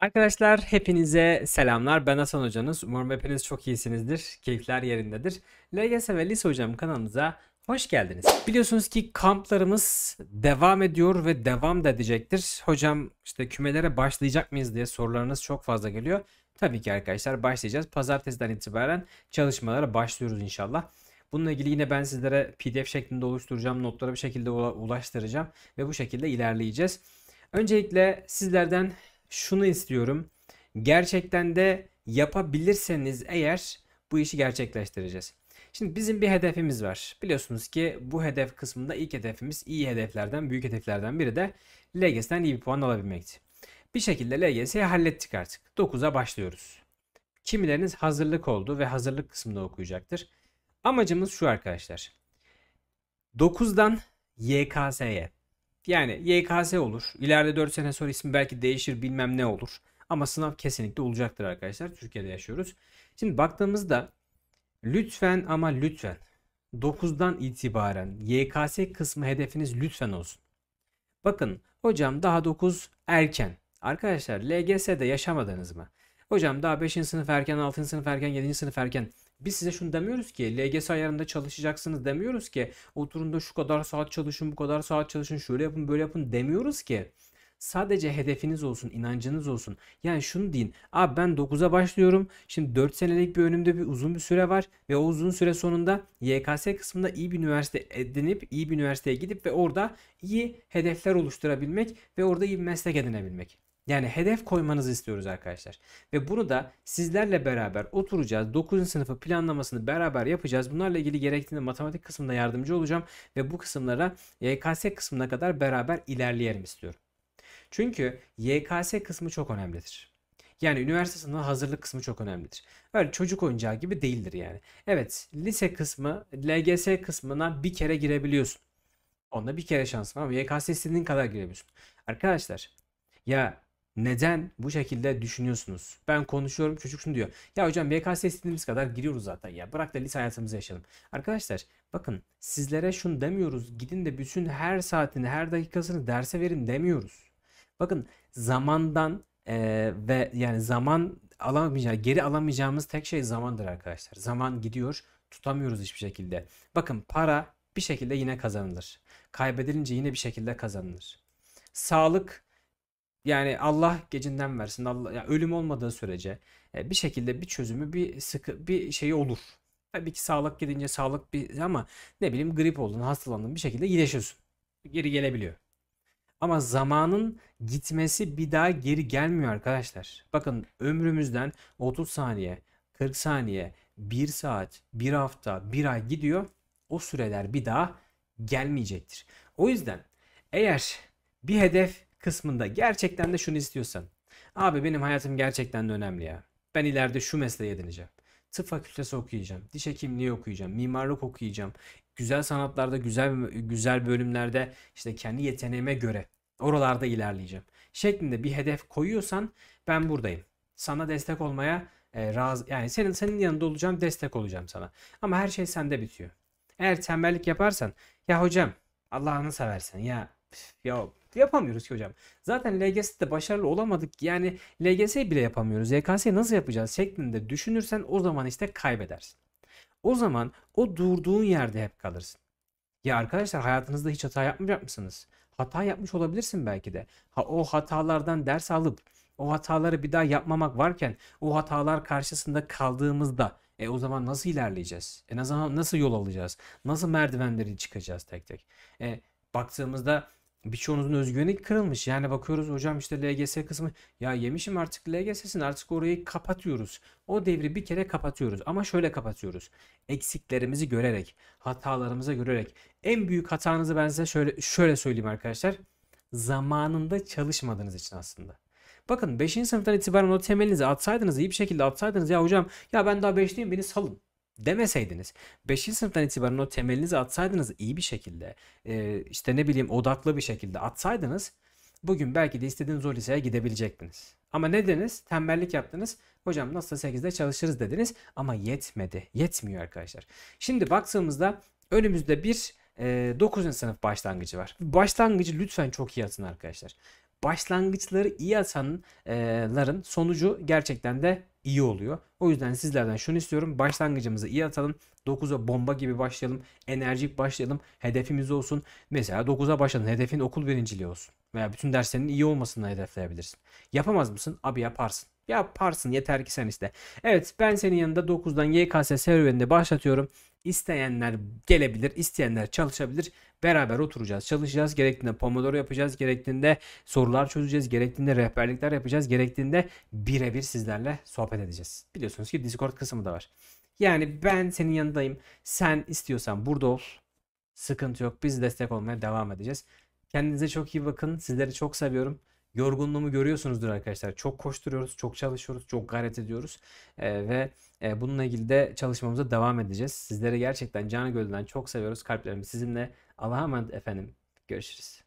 Arkadaşlar hepinize selamlar. Ben Hasan Hocanız. Umarım hepiniz çok iyisinizdir. Keyifler yerindedir. LGS ve Lise Hocam kanalımıza hoş geldiniz. Biliyorsunuz ki kamplarımız devam ediyor ve devam da edecektir. Hocam işte kümelere başlayacak mıyız diye sorularınız çok fazla geliyor. Tabii ki arkadaşlar başlayacağız. Pazartesiden itibaren çalışmalara başlıyoruz inşallah. Bununla ilgili yine ben sizlere pdf şeklinde oluşturacağım. Notlara bir şekilde ulaştıracağım. Ve bu şekilde ilerleyeceğiz. Öncelikle sizlerden şunu istiyorum. Gerçekten de yapabilirseniz eğer bu işi gerçekleştireceğiz. Şimdi bizim bir hedefimiz var. Biliyorsunuz ki bu hedef kısmında ilk hedefimiz iyi hedeflerden, büyük hedeflerden biri de LGS'den iyi bir puan alabilmekti. Bir şekilde LGS'yi hallettik artık. 9'a başlıyoruz. Kimileriniz hazırlık oldu ve hazırlık kısmında okuyacaktır. Amacımız şu arkadaşlar. 9'dan YKS'ye yani YKS olur. İleride 4 sene sonra ismi belki değişir bilmem ne olur. Ama sınav kesinlikle olacaktır arkadaşlar. Türkiye'de yaşıyoruz. Şimdi baktığımızda lütfen ama lütfen 9'dan itibaren YKS kısmı hedefiniz lütfen olsun. Bakın hocam daha 9 erken. Arkadaşlar LGS'de yaşamadınız mı? Hocam daha 5. sınıf erken, 6. sınıf erken, 7. sınıf erken. Biz size şunu demiyoruz ki LGS ayarında çalışacaksınız demiyoruz ki oturunda şu kadar saat çalışın bu kadar saat çalışın şöyle yapın böyle yapın demiyoruz ki. Sadece hedefiniz olsun, inancınız olsun. Yani şunu deyin. Abi ben 9'a başlıyorum. Şimdi 4 senelik bir önümde bir uzun bir süre var ve o uzun süre sonunda YKS kısmında iyi bir üniversite edinip, iyi bir üniversiteye gidip ve orada iyi hedefler oluşturabilmek ve orada iyi bir meslek edinebilmek. Yani hedef koymanızı istiyoruz arkadaşlar. Ve bunu da sizlerle beraber oturacağız. 9. sınıfı planlamasını beraber yapacağız. Bunlarla ilgili gerektiğinde matematik kısmında yardımcı olacağım. Ve bu kısımlara YKS kısmına kadar beraber ilerleyelim istiyorum. Çünkü YKS kısmı çok önemlidir. Yani üniversite sınavı hazırlık kısmı çok önemlidir. Öyle çocuk oyuncağı gibi değildir yani. Evet lise kısmı LGS kısmına bir kere girebiliyorsun. Onda bir kere şansın var ama YKS istediğin kadar girebiliyorsun. Arkadaşlar ya neden bu şekilde düşünüyorsunuz? Ben konuşuyorum çocuk şunu diyor. Ya hocam YKS istediğimiz kadar giriyoruz zaten ya. Bırak da lise hayatımızı yaşayalım. Arkadaşlar bakın sizlere şunu demiyoruz. Gidin de bütün her saatini her dakikasını derse verin demiyoruz. Bakın zamandan e, ve yani zaman alamayacağımız, geri alamayacağımız tek şey zamandır arkadaşlar. Zaman gidiyor tutamıyoruz hiçbir şekilde. Bakın para bir şekilde yine kazanılır. Kaybedilince yine bir şekilde kazanılır. Sağlık yani Allah gecinden versin. Allah yani ölüm olmadığı sürece e, bir şekilde bir çözümü, bir sıkı bir şey olur. Tabii ki sağlık gidince sağlık bir ama ne bileyim grip oldun, hastalandın bir şekilde iyileşiyorsun. Geri gelebiliyor. Ama zamanın gitmesi bir daha geri gelmiyor arkadaşlar. Bakın ömrümüzden 30 saniye, 40 saniye, 1 saat, 1 hafta, 1 ay gidiyor. O süreler bir daha gelmeyecektir. O yüzden eğer bir hedef kısmında gerçekten de şunu istiyorsan. Abi benim hayatım gerçekten de önemli ya. Ben ileride şu mesleği edineceğim. Tıp fakültesi okuyacağım, diş hekimliği okuyacağım, mimarlık okuyacağım. Güzel sanatlarda, güzel güzel bölümlerde işte kendi yeteneğime göre oralarda ilerleyeceğim. Şeklinde bir hedef koyuyorsan ben buradayım. Sana destek olmaya e, razı yani senin senin yanında olacağım, destek olacağım sana. Ama her şey sende bitiyor. Eğer tembellik yaparsan ya hocam Allah'ını seversen ya ya yapamıyoruz ki hocam. Zaten LGS'de başarılı olamadık. Yani LGS bile yapamıyoruz. YKS'yi nasıl yapacağız şeklinde düşünürsen o zaman işte kaybedersin. O zaman o durduğun yerde hep kalırsın. Ya arkadaşlar hayatınızda hiç hata yapmayacak mısınız? Hata yapmış olabilirsin belki de. Ha, o hatalardan ders alıp o hataları bir daha yapmamak varken o hatalar karşısında kaldığımızda e o zaman nasıl ilerleyeceğiz? E ne zaman nasıl yol alacağız? Nasıl merdivenleri çıkacağız tek tek? E baktığımızda birçoğunuzun özgüveni kırılmış. Yani bakıyoruz hocam işte LGS kısmı ya yemişim artık LGS'sin artık orayı kapatıyoruz. O devri bir kere kapatıyoruz ama şöyle kapatıyoruz. Eksiklerimizi görerek, hatalarımıza görerek. En büyük hatanızı ben size şöyle, şöyle söyleyeyim arkadaşlar. Zamanında çalışmadığınız için aslında. Bakın 5. sınıftan itibaren o temelinizi atsaydınız iyi bir şekilde atsaydınız ya hocam ya ben daha 5'teyim beni salın demeseydiniz 5. sınıftan itibaren o temelinizi atsaydınız iyi bir şekilde e, işte ne bileyim odaklı bir şekilde atsaydınız bugün belki de istediğiniz o liseye gidebilecektiniz. Ama ne dediniz? Tembellik yaptınız. Hocam nasıl 8'de çalışırız dediniz ama yetmedi. Yetmiyor arkadaşlar. Şimdi baktığımızda önümüzde bir e, 9. sınıf başlangıcı var. Başlangıcı lütfen çok iyi atın arkadaşlar başlangıçları iyi atanların sonucu gerçekten de iyi oluyor. O yüzden sizlerden şunu istiyorum. Başlangıcımızı iyi atalım. 9'a bomba gibi başlayalım. Enerjik başlayalım. Hedefimiz olsun. Mesela 9'a başladın. Hedefin okul birinciliği olsun. Veya bütün derslerinin iyi olmasını hedefleyebilirsin. Yapamaz mısın? Abi yaparsın. Yaparsın yeter ki sen iste. Evet ben senin yanında 9'dan YKS serüvenini başlatıyorum. İsteyenler gelebilir, isteyenler çalışabilir. Beraber oturacağız, çalışacağız. Gerektiğinde Pomodoro yapacağız, gerektiğinde sorular çözeceğiz, gerektiğinde rehberlikler yapacağız, gerektiğinde birebir sizlerle sohbet edeceğiz. Biliyorsunuz ki Discord kısmı da var. Yani ben senin yanındayım. Sen istiyorsan burada ol. Sıkıntı yok. Biz destek olmaya devam edeceğiz. Kendinize çok iyi bakın. Sizleri çok seviyorum yorgunluğumu görüyorsunuzdur arkadaşlar. Çok koşturuyoruz, çok çalışıyoruz, çok gayret ediyoruz e, ve e, bununla ilgili de çalışmamıza devam edeceğiz. sizlere gerçekten canı gönülden çok seviyoruz. Kalplerimiz sizinle. Allah'a emanet efendim. Görüşürüz.